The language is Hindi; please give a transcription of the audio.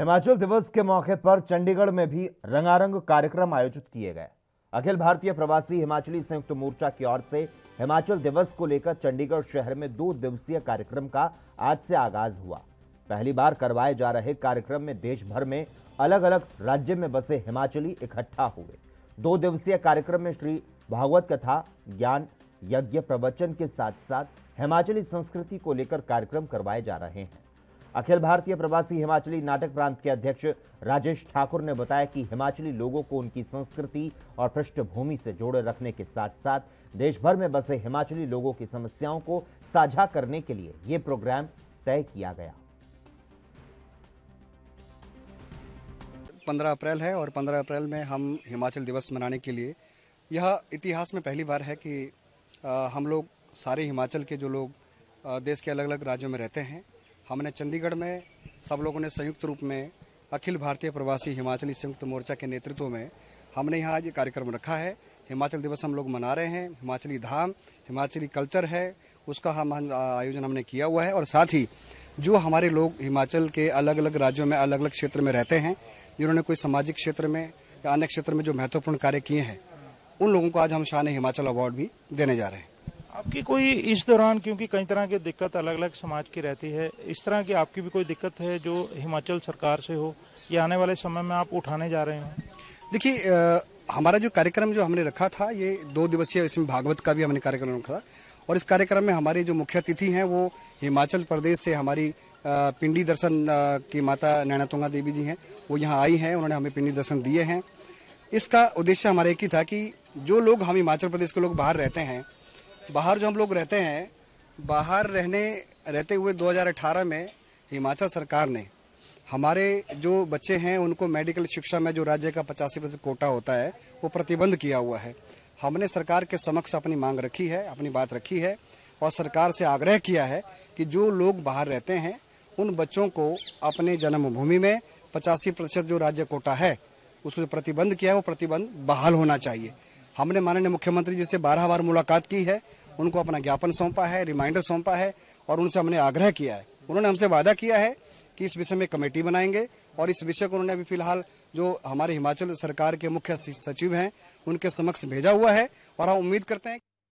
हिमाचल दिवस के मौके पर चंडीगढ़ में भी रंगारंग कार्यक्रम आयोजित किए गए अखिल भारतीय प्रवासी हिमाचली संयुक्त मोर्चा की ओर से हिमाचल दिवस को लेकर चंडीगढ़ शहर में दो दिवसीय कार्यक्रम का आज से आगाज हुआ पहली बार करवाए जा रहे कार्यक्रम में देश भर में अलग अलग राज्य में बसे हिमाचली इकट्ठा हुए दो दिवसीय कार्यक्रम में श्री भागवत कथा ज्ञान यज्ञ प्रवचन के साथ साथ हिमाचली संस्कृति को लेकर कार्यक्रम करवाए जा रहे हैं अखिल भारतीय प्रवासी हिमाचली नाटक प्रांत के अध्यक्ष राजेश ठाकुर ने बताया कि हिमाचली लोगों को उनकी संस्कृति और पृष्ठभूमि से जोड़े रखने के साथ साथ देश भर में बसे हिमाचली लोगों की समस्याओं को साझा करने के लिए ये प्रोग्राम तय किया गया पंद्रह अप्रैल है और पंद्रह अप्रैल में हम हिमाचल दिवस मनाने के लिए यह इतिहास में पहली बार है कि आ, हम लोग सारे हिमाचल के जो लोग देश के अलग अलग राज्यों में रहते हैं हमने चंडीगढ़ में सब लोगों ने संयुक्त रूप में अखिल भारतीय प्रवासी हिमाचली संयुक्त मोर्चा के नेतृत्व में हमने यहाँ आज कार्यक्रम रखा है हिमाचल दिवस हम लोग मना रहे हैं हिमाचली धाम हिमाचली कल्चर है उसका हम आयोजन हमने किया हुआ है और साथ ही जो हमारे लोग हिमाचल के अलग अलग राज्यों में अलग अलग क्षेत्र में रहते हैं जिन्होंने कोई सामाजिक क्षेत्र में या अन्य क्षेत्र में जो महत्वपूर्ण कार्य किए हैं उन लोगों को आज हम शान हिमाचल अवार्ड भी देने जा रहे हैं आपकी कोई इस दौरान क्योंकि कई तरह की दिक्कत अलग अलग समाज की रहती है इस तरह की आपकी भी कोई दिक्कत है जो हिमाचल सरकार से हो या आने वाले समय में आप उठाने जा रहे हैं देखिए हमारा जो कार्यक्रम जो हमने रखा था ये दो दिवसीय इसमें भागवत का भी हमने कार्यक्रम रखा था और इस कार्यक्रम में हमारे जो मुख्य अतिथि हैं वो हिमाचल प्रदेश से हमारी पिंडी दर्शन की माता नैनातुंगा देवी जी हैं वो यहाँ आई हैं उन्होंने हमें पिंडी दर्शन दिए हैं इसका उद्देश्य हमारा एक ही था कि जो लोग हम हिमाचल प्रदेश के लोग बाहर रहते हैं बाहर जो हम लोग रहते हैं बाहर रहने रहते हुए 2018 में हिमाचल सरकार ने हमारे जो बच्चे हैं उनको मेडिकल शिक्षा में जो राज्य का पचासी प्रतिशत कोटा होता है वो प्रतिबंध किया हुआ है हमने सरकार के समक्ष अपनी मांग रखी है अपनी बात रखी है और सरकार से आग्रह किया है कि जो लोग बाहर रहते हैं उन बच्चों को अपने जन्मभूमि में पचासी प्रतिशत जो राज्य कोटा है उसको जो प्रतिबंध किया है वो प्रतिबंध बहाल होना चाहिए हमने माननीय मुख्यमंत्री जी से बारह बार मुलाकात की है उनको अपना ज्ञापन सौंपा है रिमाइंडर सौंपा है और उनसे हमने आग्रह किया है उन्होंने हमसे वादा किया है कि इस विषय में कमेटी बनाएंगे और इस विषय को उन्होंने अभी फिलहाल जो हमारे हिमाचल सरकार के मुख्य सचिव हैं उनके समक्ष भेजा हुआ है और हम उम्मीद करते हैं